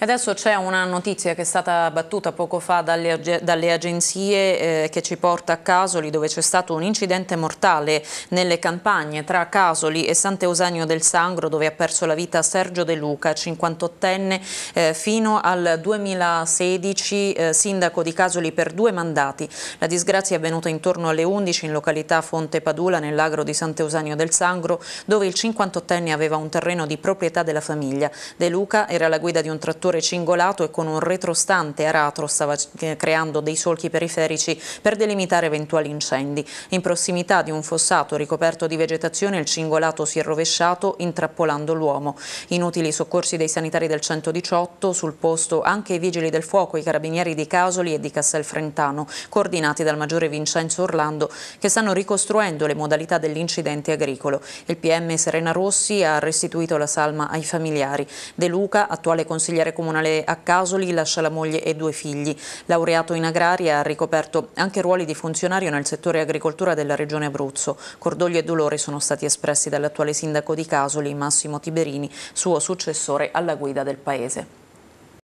adesso c'è una notizia che è stata battuta poco fa dalle, dalle agenzie eh, che ci porta a Casoli dove c'è stato un incidente mortale nelle campagne tra Casoli e Sant'Eusanio del Sangro dove ha perso la vita Sergio De Luca, 58enne, eh, fino al 2016 eh, sindaco di Casoli per due mandati. La disgrazia è avvenuta intorno alle 11 in località Fonte Padula nell'agro di Sant'Eusanio del Sangro dove il 58enne aveva un terreno di proprietà della famiglia. De Luca era la guida di un trattore settore cingolato e con un retrostante aratro stava creando dei solchi periferici per delimitare eventuali incendi. In prossimità di un fossato ricoperto di vegetazione il cingolato si è rovesciato intrappolando l'uomo. Inutili soccorsi dei sanitari del 118, sul posto anche i vigili del fuoco, i carabinieri di Casoli e di Castelfrentano, coordinati dal maggiore Vincenzo Orlando, che stanno ricostruendo le modalità dell'incidente agricolo. Il PM Serena Rossi ha restituito la salma ai familiari. De Luca, attuale consigliere comunale, comunale a Casoli lascia la moglie e due figli. Laureato in agraria, ha ricoperto anche ruoli di funzionario nel settore agricoltura della regione Abruzzo. Cordoglio e dolore sono stati espressi dall'attuale sindaco di Casoli, Massimo Tiberini, suo successore alla guida del paese.